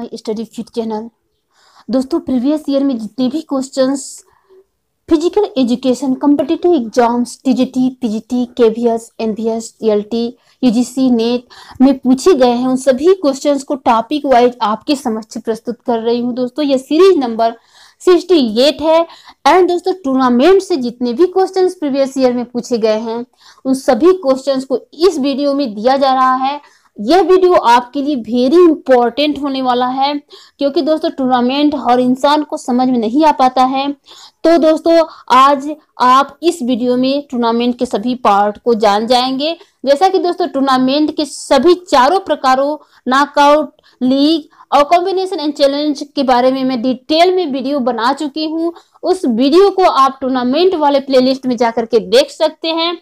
my study fit channel दोस्तों previous year में जितने भी questions physical education competitive exams TGT PGT KVS NVS TLT UGC NET में पूछे गए हैं उन सभी क्वेश्चंस को टॉपिक वाइज आपके समक्ष प्रस्तुत कर रही हूं दोस्तों यह सीरीज नंबर सिक्सटी एट है एंड दोस्तों टूर्नामेंट से जितने भी क्वेश्चंस प्रीवियस ईयर में पूछे गए हैं उन सभी क्वेश्चंस को इस वीडियो में दिया जा रहा है यह वीडियो आपके लिए वेरी इंपॉर्टेंट होने वाला है क्योंकि दोस्तों टूर्नामेंट हर इंसान को समझ में नहीं आ पाता है तो दोस्तों आज आप इस वीडियो में टूर्नामेंट के सभी पार्ट को जान जाएंगे जैसा कि दोस्तों टूर्नामेंट के सभी चारों प्रकारों नॉकआउट लीग और कॉम्बिनेशन एंड चैलेंज के बारे में मैं डिटेल में वीडियो बना चुकी हूँ उस वीडियो को आप टूर्नामेंट वाले प्ले में जाकर के देख सकते हैं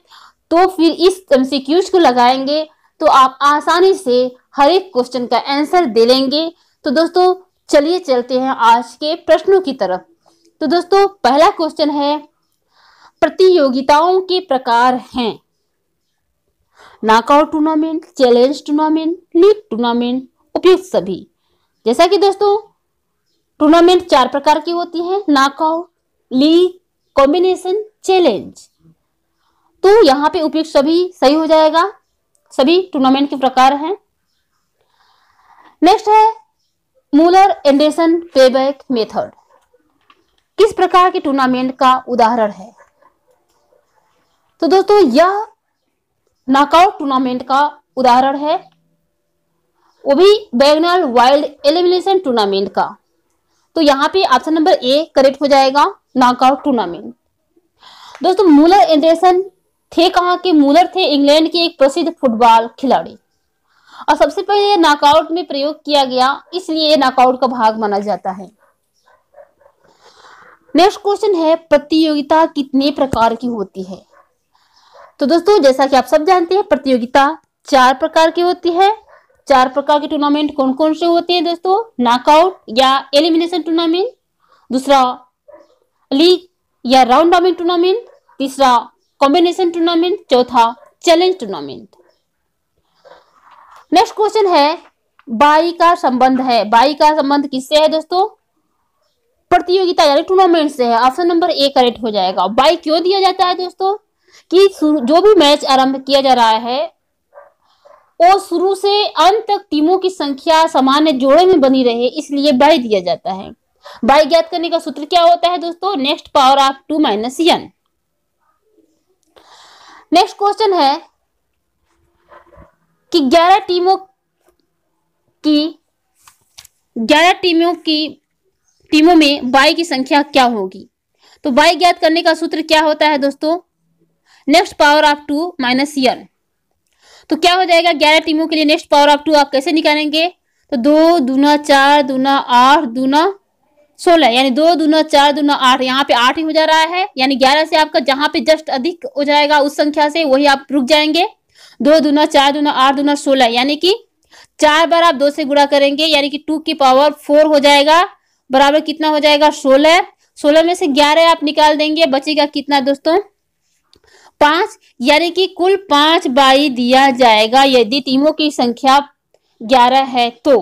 तो फिर इस एमसीक्यूज को लगाएंगे तो आप आसानी से हर एक क्वेश्चन का आंसर दे लेंगे तो दोस्तों चलिए चलते हैं आज के प्रश्नों की तरफ तो दोस्तों पहला क्वेश्चन है प्रतियोगिताओं के प्रकार हैं knockout tournament challenge tournament league tournament उपयुक्त सभी जैसा कि दोस्तों टूर्नामेंट चार प्रकार की होती है नॉकआउट लीग कॉम्बिनेशन चैलेंज तो यहाँ पे उपयुक्त सभी सही हो जाएगा सभी टूर्नामेंट के प्रकार हैं नेक्स्ट है मूलर एंडरसन पेबैक मेथड किस प्रकार के टूर्नामेंट का उदाहरण है तो दोस्तों यह नॉकआउट टूर्नामेंट का उदाहरण है वो भी बैगनल वाइल्ड एलिमिनेशन टूर्नामेंट का तो यहाँ पे ऑप्शन नंबर ए करेक्ट हो जाएगा नॉकआउट टूर्नामेंट दोस्तों मूलर एंडेशन थे कहाँ के मूलर थे इंग्लैंड के एक प्रसिद्ध फुटबॉल खिलाड़ी और सबसे पहले नॉकआउट में प्रयोग किया गया इसलिए नॉकआउट का भाग माना जाता है नेक्स्ट क्वेश्चन है प्रतियोगिता कितने प्रकार की होती है तो दोस्तों जैसा कि आप सब जानते हैं प्रतियोगिता चार प्रकार की होती है चार प्रकार के टूर्नामेंट कौन कौन से होते हैं दोस्तों नॉकआउट या एलिमिनेशन टूर्नामेंट दूसरा लीग या राउंड रॉबिन टूर्नामेंट तीसरा कॉम्बिनेशन टूर्नामेंट चौथा चैलेंज टूर्नामेंट नेक्स्ट क्वेश्चन है बाई का संबंध है बाई का संबंध किससे है दोस्तों प्रतियोगिता यानी टूर्नामेंट से है ऑप्शन नंबर ए करेक्ट हो जाएगा बाई क्यों दिया जाता है दोस्तों कि जो भी मैच आरंभ किया जा रहा है वो शुरू से अंत तक टीमों की संख्या सामान्य जोड़े में बनी रहे इसलिए बाई दिया जाता है बाई ज्ञात करने का सूत्र क्या होता है दोस्तों next power of two minus n next question है कि 11 टीमों की 11 टीमों की टीमों में बाई की संख्या क्या होगी तो बाई ज्ञात करने का सूत्र क्या होता है दोस्तों next power of two minus n तो क्या हो जाएगा ग्यारह टीमों के लिए नेक्स्ट पावर ऑफ टू आप कैसे निकालेंगे तो दो दूना चार दूना आठ दूना सोलह यानी दो दूना चार दूना आठ यहाँ पे आठ ही हो जा रहा है यानी ग्यारह से आपका जहां पे जस्ट अधिक हो जाएगा उस संख्या से वही आप रुक जाएंगे दो दूना चार दूना आठ दूना सोलह यानी कि चार बार आप दो से गुड़ा करेंगे यानी कि टू की पावर फोर हो जाएगा बराबर कितना हो जाएगा सोलह सोलह में से ग्यारह आप निकाल देंगे बचेगा कितना दोस्तों पांच यानी कि कुल पांच बाई दिया जाएगा यदि टीमों की संख्या ग्यारह है तो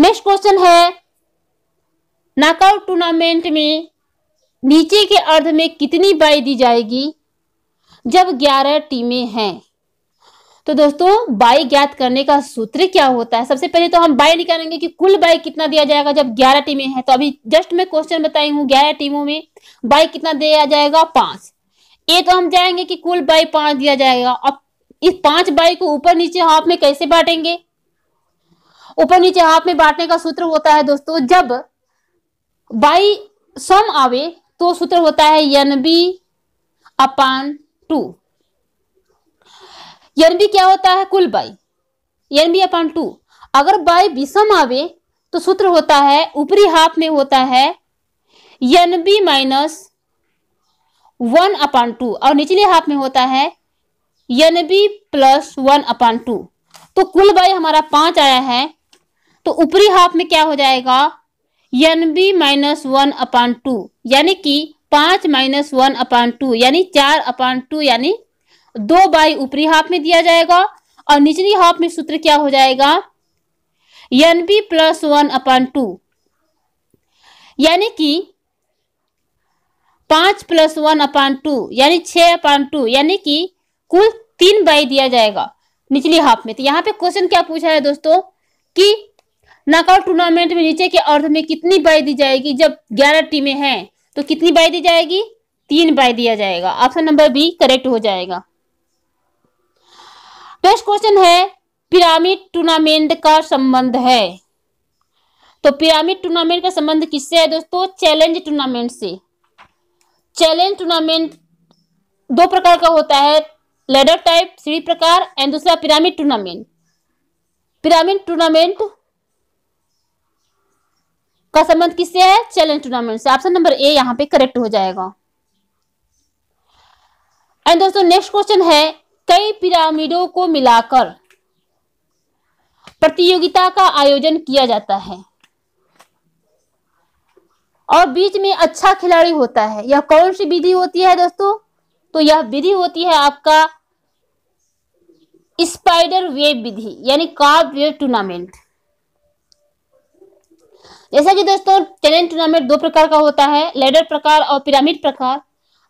नेक्स्ट क्वेश्चन है नॉकआउट टूर्नामेंट में नीचे के अर्ध में कितनी बाई दी जाएगी जब ग्यारह टीमें हैं तो दोस्तों बाई ज्ञात करने का सूत्र क्या होता है सबसे पहले तो हम बाई निकालेंगे कि कुल बाई कितना दिया जाएगा जब ग्यारह टीमें हैं तो अभी जस्ट मैं क्वेश्चन बताई हूँ ग्यारह टीमों में बाई कितना दिया जाएगा पांच ए तो हम जाएंगे कि कुल बाई पांच दिया जाएगा अब इस पांच बाई को ऊपर नीचे हाफ में कैसे बांटेंगे ऊपर नीचे हाफ में बांटने का सूत्र होता है दोस्तों जब बाई सम आवे तो सूत्र होता है n b upon two n b क्या होता है कुल bye n b upon two अगर बाई विषम आवे तो सूत्र होता है ऊपरी हाफ में होता है n b minus one upon two और निचले हाफ में होता है n b plus one upon two तो कुल बाई हमारा पांच आया है तो ऊपरी हाफ में क्या हो जाएगा n b minus one upon two यानी कि पांच माइनस वन अपान टू यानी चार अपान टू यानी दो बाई ऊपरी हाफ में दिया जाएगा और निचली हाफ में सूत्र क्या हो जाएगा n b plus one upon two यानी कि पांच प्लस वन अपान टू यानी छ अपान टू यानी कि कुल तीन बाई दिया जाएगा निचली हाफ में तो यहाँ पे क्वेश्चन क्या पूछा है दोस्तों कि नॉकआउट टूर्नामेंट में नीचे के अर्थ में कितनी बाई दी जाएगी जब ग्यारह टीमें हैं तो कितनी बाई दी जाएगी तीन बाई दिया जाएगा ऑप्शन नंबर बी करेक्ट हो जाएगा नेक्स्ट क्वेश्चन है पिरामिड टूर्नामेंट का संबंध है तो पिरामिड टूर्नामेंट का संबंध किससे है दोस्तों चैलेंज टूर्नामेंट से चैलेंज टूर्नामेंट दो प्रकार का होता है लेडर टाइप सीढ़ी प्रकार एंड दूसरा पिरामिड टूर्नामेंट पिरामिड टूर्नामेंट का संबंध किससे है चैलेंज टूर्नामेंट से ऑप्शन नंबर ए यहाँ पे करेक्ट हो जाएगा एंड दोस्तों नेक्स्ट क्वेश्चन है कई पिरामिडों को मिलाकर प्रतियोगिता का आयोजन किया जाता है और बीच में अच्छा खिलाड़ी होता है यह कौन सी विधि होती है दोस्तों तो यह विधि होती है आपका स्पाइडर वेब विधि यानी कार्ड वेब टूर्नामेंट जैसा कि दोस्तों टैलेंट टूर्नामेंट दो प्रकार का होता है लेडर प्रकार और पिरामिड प्रकार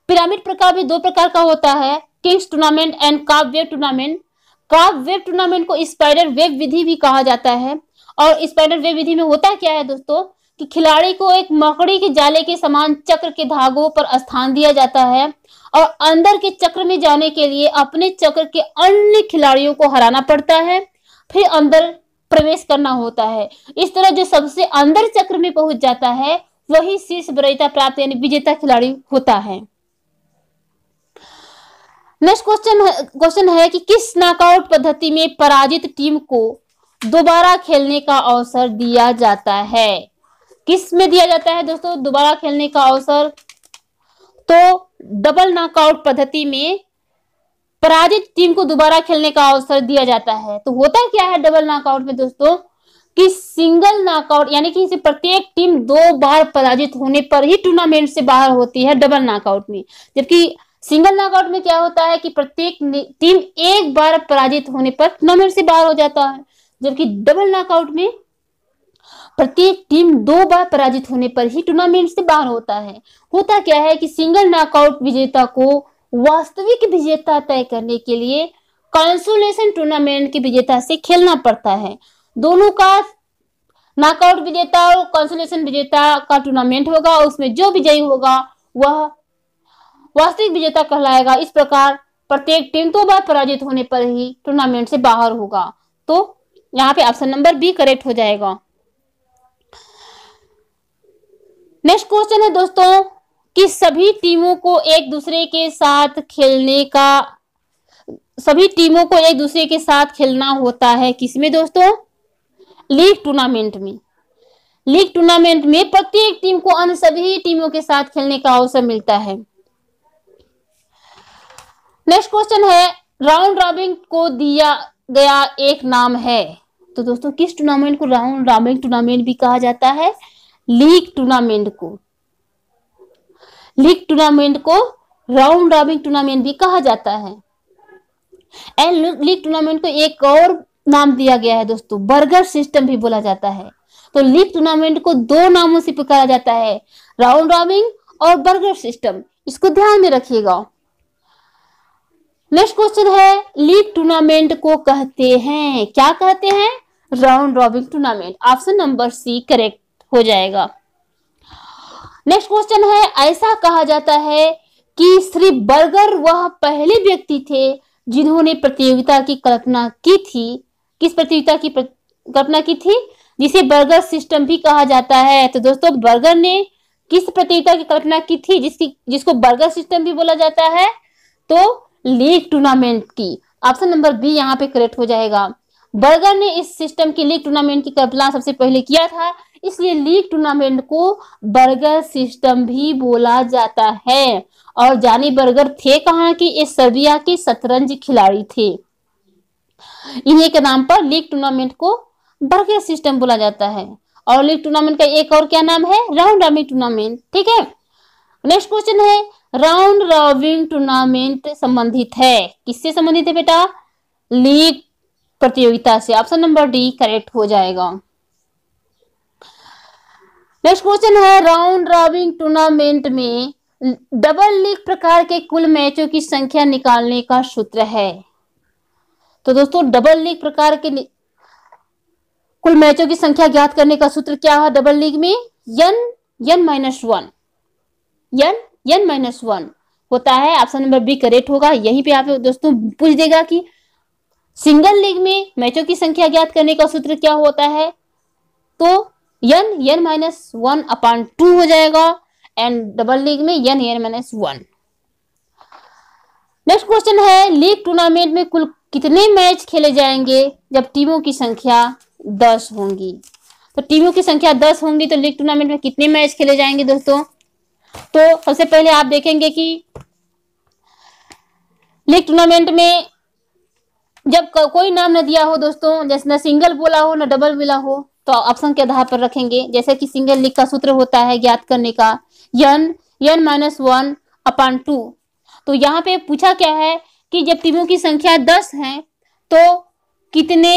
पिरामिड प्रकार भी दो प्रकार का होता है kings tournament and cobweb tournament cobweb tournament को स्पाइडर वेब विधि भी कहा जाता है और स्पाइडर वेब विधि में होता क्या है दोस्तों कि खिलाड़ी को एक मकड़ी के जाले के समान चक्र के धागों पर स्थान दिया जाता है और अंदर के चक्र में जाने के लिए अपने चक्र के अन्य खिलाड़ियों को हराना पड़ता है फिर अंदर प्रवेश करना होता है इस तरह जो सबसे अंदर चक्र में पहुंच जाता है वही शीर्ष विजेता प्राप्त यानी विजेता खिलाड़ी होता है नेक्स्ट क्वेश्चन क्वेश्चन है कि किस नॉकआउट पद्धति में पराजित टीम को दोबारा खेलने का अवसर दिया जाता है किस में दिया जाता है दोस्तों दोबारा खेलने का अवसर तो डबल नॉकआउट पद्धति में पराजित टीम को दोबारा खेलने का अवसर दिया जाता है तो होता क्या है डबल नॉकआउट में दोस्तों कि सिंगल नॉकआउट यानी कि इसे प्रत्येक टीम दो बार पराजित होने पर ही टूर्नामेंट से बाहर होती है डबल नॉकआउट में जबकि सिंगल नॉकआउट में क्या होता है कि प्रत्येक टीम एक बार पराजित होने पर टूर्नामेंट से बाहर हो जाता है जबकि डबल नॉकआउट में प्रत्येक टीम दो बार पराजित होने पर ही टूर्नामेंट से बाहर होता है होता क्या है कि सिंगल नॉकआउट विजेता को वास्तविक विजेता तय करने के लिए कॉन्सुलेशन टूर्नामेंट के विजेता से खेलना पड़ता है दोनों का नॉकआउट विजेता और कॉन्सुलेशन विजेता का टूर्नामेंट होगा उसमें जो विजयी होगा वह वास्तविक विजेता कहलाएगा इस प्रकार प्रत्येक टीम दो बार पराजित होने पर ही टूर्नामेंट से बाहर होगा तो यहाँ पे ऑप्शन नंबर बी करेक्ट हो जाएगा नेक्स्ट क्वेश्चन है दोस्तों कि सभी टीमों को एक दूसरे के साथ खेलने का सभी टीमों को एक दूसरे के साथ खेलना होता है किसमें दोस्तों लीग टूर्नामेंट में लीग टूर्नामेंट में प्रत्येक टीम को अन्य सभी टीमों के साथ खेलने का अवसर मिलता है नेक्स्ट क्वेश्चन है राउंड रॉबिन को दिया गया एक नाम है तो दोस्तों किस टूर्नामेंट को राउंड रॉबिन टूर्नामेंट भी कहा जाता है लीग टूर्नामेंट को लीग टूर्नामेंट को राउंड रॉबिन टूर्नामेंट भी कहा जाता है एंड लीग टूर्नामेंट को एक और नाम दिया गया है दोस्तों बर्गर सिस्टम भी बोला जाता है तो लीग टूर्नामेंट को दो नामों से पुकारा जाता है राउंड रॉबिन और बर्गर सिस्टम इसको ध्यान में रखिएगा नेक्स्ट क्वेश्चन है लीग टूर्नामेंट को कहते हैं क्या कहते हैं round robin tournament option number C correct हो जाएगा नेक्स्ट क्वेश्चन है ऐसा कहा जाता है कि श्री बर्गर वह पहले व्यक्ति थे जिन्होंने प्रतियोगिता की कल्पना की थी किस प्रतियोगिता की कल्पना की थी जिसे बर्गर सिस्टम भी कहा जाता है तो दोस्तों बर्गर ने किस प्रतियोगिता की कल्पना की थी जिसकी जिसको बर्गर सिस्टम भी बोला जाता है तो लीग टूर्नामेंट की ऑप्शन नंबर बी यहाँ पे करेक्ट हो जाएगा बर्गर ने इस सिस्टम की लीग टूर्नामेंट की कल्पना सबसे पहले किया था इसलिए लीग टूर्नामेंट को बर्गर सिस्टम भी बोला जाता है और जानी बर्गर थे कहाँ के ये सर्बिया के शतरंज खिलाड़ी थे इन्हीं के नाम पर लीग टूर्नामेंट को बर्गर सिस्टम बोला जाता है और लीग टूर्नामेंट का एक और क्या नाम है राउंड रॉबिन टूर्नामेंट ठीक है नेक्स्ट क्वेश्चन है राउंड रॉबिन टूर्नामेंट संबंधित है किससे संबंधित है बेटा लीग प्रतियोगिता से ऑप्शन नंबर डी करेक्ट हो जाएगा नेक्स्ट क्वेश्चन है राउंड रॉबिंग टूर्नामेंट में डबल लीग प्रकार के कुल मैचों की संख्या निकालने का सूत्र है तो दोस्तों डबल लीग प्रकार के कुल मैचों की संख्या ज्ञात करने का सूत्र क्या है डबल लीग में n n minus one n n minus one होता है ऑप्शन नंबर बी करेक्ट होगा यहीं पे आप दोस्तों पूछ देगा कि सिंगल लीग में मैचों की संख्या ज्ञात करने का सूत्र क्या होता है तो n n minus one upon two हो जाएगा एंड डबल लीग में n n minus one next question है लीग टूर्नामेंट में कुल कितने मैच खेले जाएंगे जब टीमों की संख्या दस होंगी तो टीमों की संख्या दस होंगी तो लीग टूर्नामेंट में कितने मैच खेले जाएंगे दोस्तों तो सबसे पहले आप देखेंगे कि लीग टूर्नामेंट में जब कोई नाम न दिया हो दोस्तों जैसे ना सिंगल बोला हो ना डबल मिला हो तो ऑप्शन के आधार पर रखेंगे जैसे कि सिंगल लिख का सूत्र होता है ज्ञात करने का n n minus one upon two तो यहाँ पे पूछा क्या है कि जब टीमों की संख्या दस है तो कितने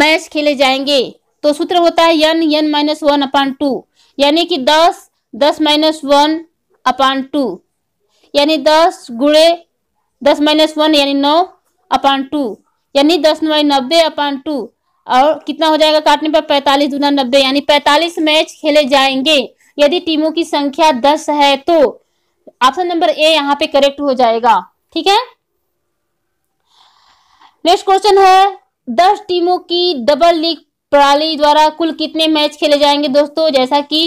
मैच खेले जाएंगे तो सूत्र होता है n n minus one upon two यानी कि दस दस माइनस वन अपान टू यानी दस गुड़े दस माइनस वन यानी नौ अपान टू यानी दस नौ नब्बे अपान टू और कितना हो जाएगा काटने पर पैंतालीस दूना नब्बे यानी पैंतालीस मैच खेले जाएंगे यदि टीमों की संख्या दस है तो ऑप्शन नंबर ए यहाँ पे करेक्ट हो जाएगा ठीक है नेक्स्ट क्वेश्चन है दस टीमों की डबल लीग प्रणाली द्वारा कुल कितने मैच खेले जाएंगे दोस्तों जैसा कि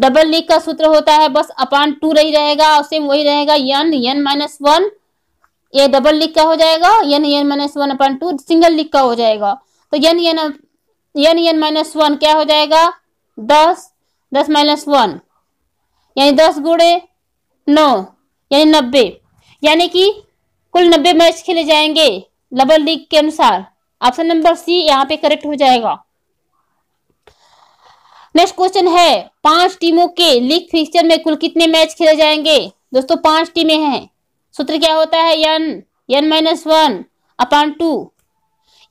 डबल लीग का सूत्र होता है बस अपान टू रही रहेगा और सेम वही रहेगा यन यन माइनस वन ये डबल लीग का हो जाएगा n n minus one upon two single league का हो जाएगा तो यन यन यन यन माइनस वन क्या हो जाएगा दस दस माइनस वन यानी दस गुड़े नौ यानी नब्बे यानी कि कुल नब्बे मैच खेले जाएंगे लबल लीग के अनुसार ऑप्शन नंबर सी यहाँ पे करेक्ट हो जाएगा नेक्स्ट क्वेश्चन है पांच टीमों के लीग फिक्सचर में कुल कितने मैच खेले जाएंगे दोस्तों पांच टीमें हैं सूत्र क्या होता है n n minus one upon two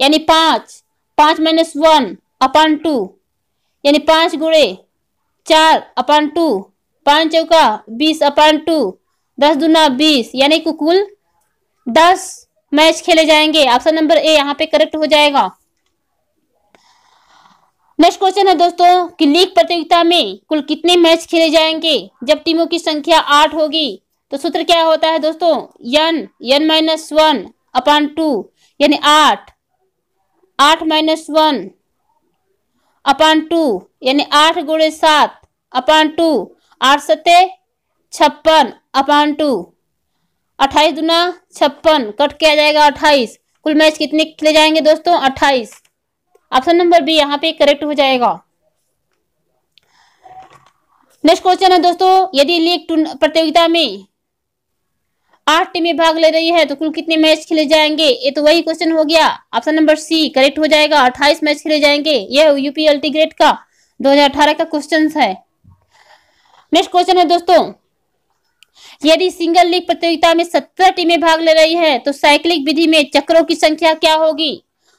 यानी पांच पांच माइनस वन अपान टू यानी पांच गुड़े चार अपान टू पांच चौका बीस अपान टू दस दुना बीस यानी कि कुल दस मैच खेले जाएंगे ऑप्शन नंबर ए यहाँ पे करेक्ट हो जाएगा नेक्स्ट क्वेश्चन है दोस्तों कि लीग प्रतियोगिता में कुल कितने मैच खेले जाएंगे जब टीमों की संख्या आठ होगी तो सूत्र क्या होता है दोस्तों n n minus one upon two यानी आठ आठ माइनस वन अपान टू यानी आठ गुणे सात अपान टू आठ सत्ते छप्पन अपान टू अट्ठाईस दुना छप्पन कट किया जाएगा अट्ठाईस कुल मैच कितने खेले जाएंगे दोस्तों अट्ठाईस ऑप्शन नंबर बी यहाँ पे करेक्ट हो जाएगा नेक्स्ट क्वेश्चन है दोस्तों यदि लीग प्रतियोगिता में आठ टीमें भाग ले रही है तो कुल कितने मैच खेले जाएंगे ये तो वही क्वेश्चन हो गया ऑप्शन नंबर सी करेक्ट हो जाएगा अट्ठाईस मैच खेले जाएंगे यह यूपीएलटी ग्रेड का 2018 का क्वेश्चन है नेक्स्ट क्वेश्चन है दोस्तों यदि सिंगल लीग प्रतियोगिता में सत्रह टीमें भाग ले रही है तो साइक्लिक विधि में चक्रों की संख्या क्या होगी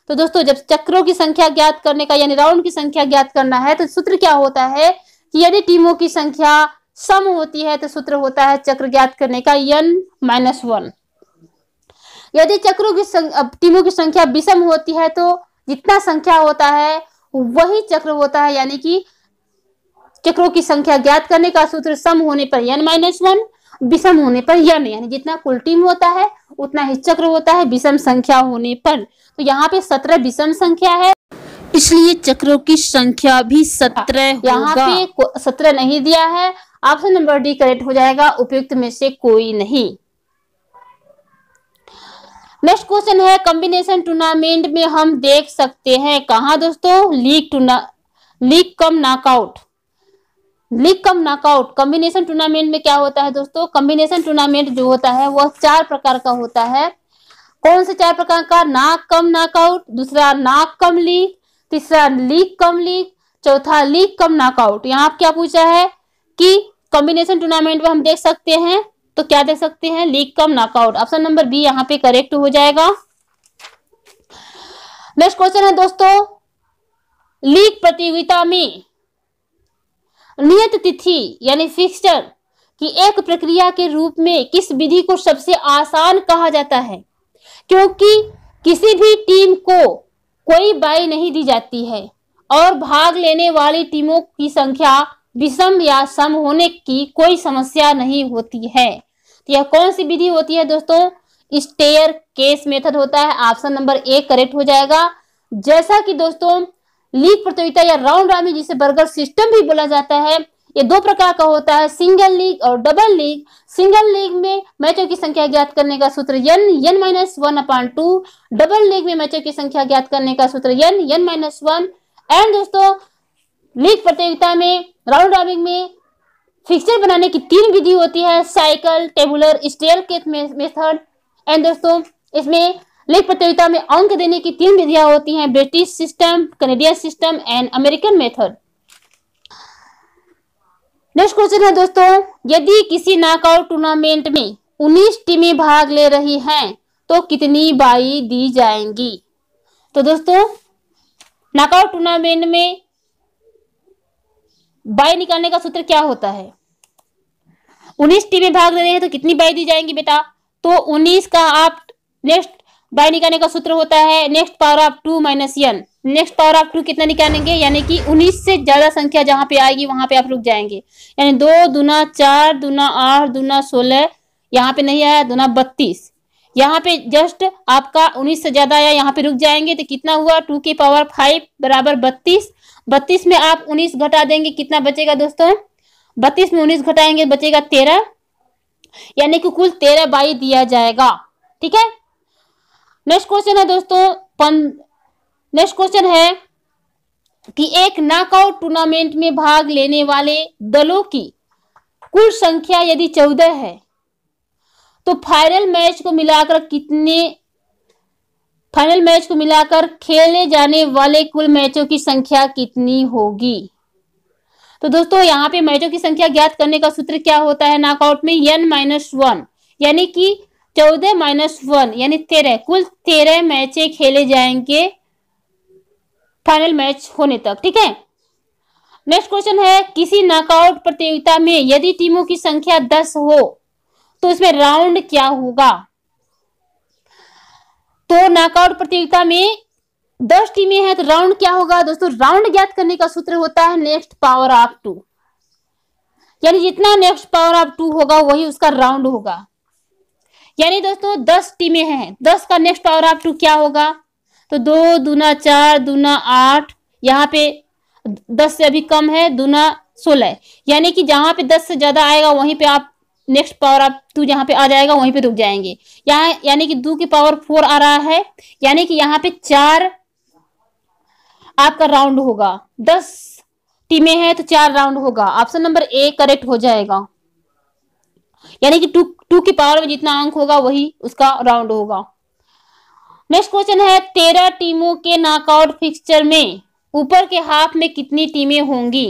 तो दोस्तों जब चक्रों की संख्या ज्ञात करने का यानी राउंड की संख्या ज्ञात करना है तो सूत्र क्या होता है कि यदि टीमों की संख्या सम होती है तो सूत्र होता है चक्र ज्ञात करने का यन माइनस वन यदि चक्रों की टीमों की संख्या विषम होती है तो जितना संख्या होता है वही चक्र होता है यानी कि चक्रों की संख्या ज्ञात करने का सूत्र सम होने पर यन माइनस वन विषम होने पर यन यानी जितना कुल टीम होता है उतना ही चक्र होता है विषम संख्या होने पर तो यहाँ पे सत्रह विषम संख्या है इसलिए चक्रों की संख्या भी सत्रह यहाँ पे सत्रह नहीं दिया है ऑप्शन नंबर डी करेक्ट हो जाएगा उपयुक्त में से कोई नहीं नेक्स्ट क्वेश्चन है कॉम्बिनेशन टूर्नामेंट में हम देख सकते हैं कहा दोस्तों लीग टूर्ना league cum knockout league cum knockout combination tournament में क्या होता है दोस्तों कॉम्बिनेशन टूर्नामेंट जो होता है वह चार प्रकार का होता है कौन से चार प्रकार का नाक कम नॉकआउट दूसरा नाक कम लीग तीसरा लीग कम लीग चौथा लीग कम नॉकआउट यहाँ आप क्या पूछा है कि कॉम्बिनेशन टूर्नामेंट में हम देख सकते हैं तो क्या देख सकते हैं league cum knockout option number B यहाँ पे करेक्ट हो जाएगा नेक्स्ट क्वेश्चन है दोस्तों लीग प्रतियोगिता में नियत तिथि यानी फिक्सचर की एक प्रक्रिया के रूप में किस विधि को सबसे आसान कहा जाता है क्योंकि किसी भी टीम को कोई बाई नहीं दी जाती है और भाग लेने वाली टीमों की संख्या विषम या सम होने की कोई समस्या नहीं होती है तो यह कौन सी विधि होती है दोस्तों स्टेयर केस मेथड होता है ऑप्शन नंबर ए करेक्ट हो जाएगा जैसा कि दोस्तों लीग प्रतियोगिता या राउंड रामी जिसे बर्गर सिस्टम भी बोला जाता है ये दो प्रकार का होता है सिंगल लीग और डबल लीग सिंगल लीग में मैचों की संख्या ज्ञात करने का सूत्र n n minus one upon two double league में मैचों की संख्या ज्ञात करने का सूत्र n n minus one and दोस्तों लीग प्रतियोगिता में राउंड रॉबिंग में फिक्सचर बनाने की तीन विधि होती है साइकिल टेबुलर स्टेल के मेथड एंड दोस्तों इसमें लीग प्रतियोगिता में अंक देने की तीन विधियां होती हैं British system Canadian system and American method next question है दोस्तों यदि किसी नॉकआउट टूर्नामेंट में उन्नीस टीमें भाग ले रही हैं तो कितनी बाई दी जाएंगी तो दोस्तों नॉकआउट टूर्नामेंट में बाई निकालने का सूत्र क्या होता है उन्नीस टीमें भाग ले रही हैं तो कितनी बाई दी जाएंगी बेटा तो उन्नीस का आप नेक्स्ट बाई निकालने का सूत्र होता है next power of two minus n next power आप लोग कितना निकालेंगे यानी कि 19 से ज्यादा संख्या जहां पे आएगी वहां पे आप रुक जाएंगे यानी दो दुना चार दुना आठ दुना सोलह यहाँ पे नहीं आया दुना बत्तीस यहाँ पे जस्ट आपका 19 से ज्यादा आया यहाँ पे रुक जाएंगे तो कितना हुआ टू की पावर फाइव बराबर बत्तीस बत्तीस में आप उन्नीस घटा देंगे कितना बचेगा दोस्तों बत्तीस में उन्नीस घटाएंगे तो बचेगा तेरह यानी कि कुल तेरह बाई दिया जाएगा ठीक है नेक्स्ट क्वेश्चन है दोस्तों नेक्स्ट क्वेश्चन है कि एक नॉकआउट टूर्नामेंट में भाग लेने वाले दलों की कुल संख्या यदि चौदह है तो फाइनल मैच को मिलाकर कितने फाइनल मैच को मिलाकर खेले जाने वाले कुल मैचों की संख्या कितनी होगी तो दोस्तों यहाँ पे मैचों की संख्या ज्ञात करने का सूत्र क्या होता है नॉकआउट में एन माइनस वन यानी कि चौदह माइनस वन यानी तेरह कुल तेरह मैचे खेले जाएंगे फाइनल मैच होने तक ठीक है नेक्स्ट क्वेश्चन है किसी नॉकआउट प्रतियोगिता में यदि टीमों की संख्या दस हो तो इसमें राउंड क्या होगा तो नॉकआउट प्रतियोगिता में दस टीमें हैं तो राउंड क्या होगा दोस्तों राउंड ज्ञात करने का सूत्र होता है नेक्स्ट पावर ऑफ टू यानी जितना नेक्स्ट पावर ऑफ टू होगा वही उसका राउंड होगा यानी दोस्तों दस टीमें हैं दस का नेक्स्ट पावर ऑफ टू क्या होगा तो दो दूना चार दूना आठ यहाँ पे दस से अभी कम है दूना सोलह यानी कि जहां पे दस से ज़्यादा आएगा वहीं पे आप नेक्स्ट पावर आप टू जहाँ पे आ जाएगा वहीं पे रुक जाएंगे यहाँ यानी कि दो की पावर फोर आ रहा है यानी कि यहाँ पे चार आपका राउंड होगा दस टीमें हैं तो चार राउंड होगा ऑप्शन नंबर ए करेक्ट हो जाएगा यानी कि टू टू की पावर में जितना अंक होगा वही उसका राउंड होगा नेक्स्ट क्वेश्चन है तेरह टीमों के नॉकआउट फिक्सचर में ऊपर के हाफ में कितनी टीमें होंगी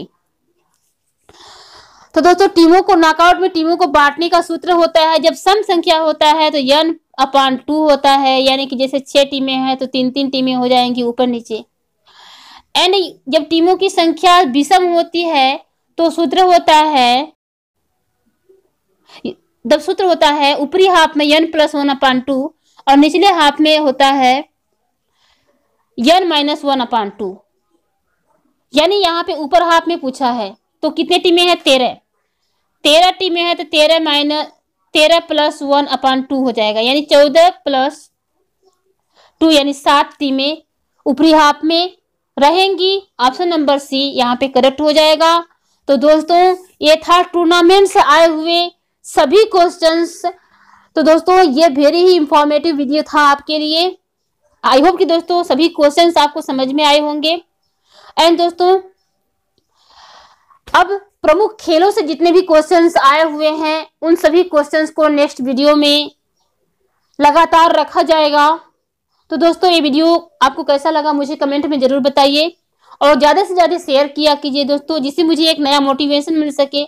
तो दोस्तों टीमों को नॉकआउट में टीमों को बांटने का सूत्र होता है जब सम संख्या होता है तो यन अपान टू होता है यानी कि जैसे छह टीमें हैं तो तीन तीन टीमें हो जाएंगी ऊपर नीचे एंड जब टीमों की संख्या विषम होती है तो सूत्र होता है जब सूत्र होता है ऊपरी हाफ में n plus one upon two और निचले हाफ में होता है n minus one upon two यानी यहाँ पे ऊपर हाफ में पूछा है तो कितने टीमें हैं तेरह तेरह टीमें हैं तो तेरह माइनस तेरह प्लस वन अपान टू हो जाएगा यानी चौदह प्लस टू यानी सात टीमें ऊपरी हाफ में रहेंगी ऑप्शन नंबर सी यहाँ पे करेक्ट हो जाएगा तो दोस्तों ये था टूर्नामेंट से आए हुए सभी क्वेश्चंस तो दोस्तों ये वेरी ही इंफॉर्मेटिव वीडियो था आपके लिए आई होप कि दोस्तों सभी क्वेश्चंस आपको समझ में आए होंगे एंड दोस्तों अब प्रमुख खेलों से जितने भी क्वेश्चंस आए हुए हैं उन सभी क्वेश्चंस को नेक्स्ट वीडियो में लगातार रखा जाएगा तो दोस्तों ये वीडियो आपको कैसा लगा मुझे कमेंट में ज़रूर बताइए और ज़्यादा से ज़्यादा शेयर किया कीजिए दोस्तों जिससे मुझे एक नया मोटिवेशन मिल सके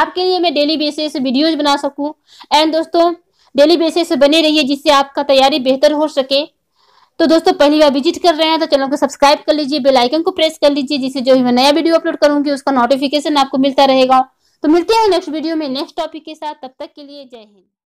आपके लिए मैं डेली बेसिस वीडियोज बना सकूं एंड दोस्तों डेली बेसिस से बने रहिए जिससे आपका तैयारी बेहतर हो सके तो दोस्तों पहली बार विजिट कर रहे हैं तो चैनल को सब्सक्राइब कर लीजिए बेल आइकन को प्रेस कर लीजिए जिससे जो भी मैं नया वीडियो अपलोड करूंगी उसका नोटिफिकेशन आपको मिलता रहेगा तो मिलते हैं नेक्स्ट वीडियो में नेक्स्ट टॉपिक के साथ तब तक के लिए जय हिंद